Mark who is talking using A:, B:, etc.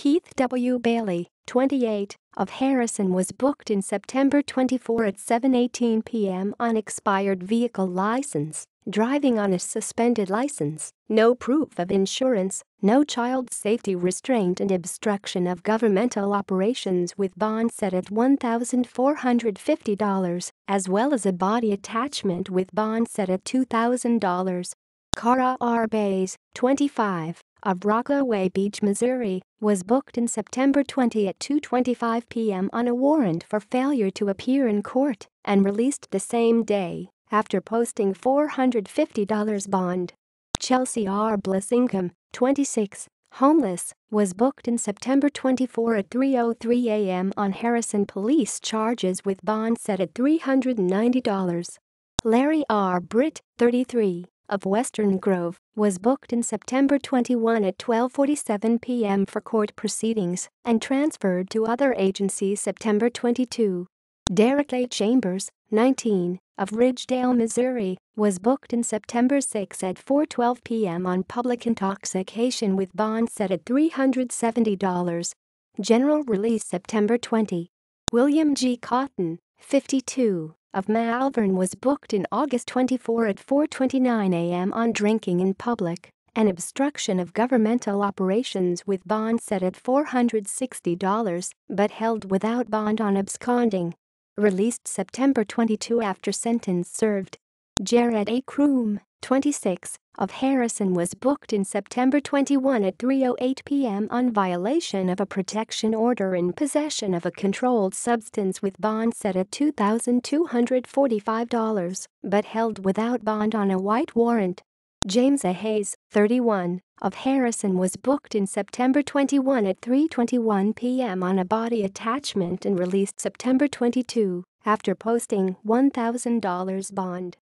A: Keith W. Bailey, 28, of Harrison was booked in September 24 at 7.18 p.m. on expired vehicle license, driving on a suspended license, no proof of insurance, no child safety restraint and obstruction of governmental operations with bond set at $1,450, as well as a body attachment with bond set at $2,000. Cara R. Bays, 25, of Rockaway Beach, Missouri, was booked in September 20 at 2.25 p.m. on a warrant for failure to appear in court and released the same day after posting $450 bond. Chelsea R. Blessingham, 26, homeless, was booked in September 24 at 3.03 a.m. on Harrison police charges with bond set at $390. Larry R. Britt, 33, of Western Grove was booked in September 21 at 12:47 p.m. for court proceedings and transferred to other agencies September 22. Derek A. Chambers, 19, of Ridgedale, Missouri, was booked in September 6 at 4:12 p.m. on public intoxication with bond set at $370. General release September 20. William G. Cotton, 52, of Malvern was booked in August 24 at 4.29 a.m. on drinking in public and obstruction of governmental operations with bond set at $460 but held without bond on absconding. Released September 22 after sentence served. Jared A. Kroom 26, of Harrison was booked in September 21 at 3.08 p.m. on violation of a protection order in possession of a controlled substance with bond set at $2,245, but held without bond on a white warrant. James A. Hayes, 31, of Harrison was booked in September 21 at 3.21 p.m. on a body attachment and released September 22 after posting $1,000 bond.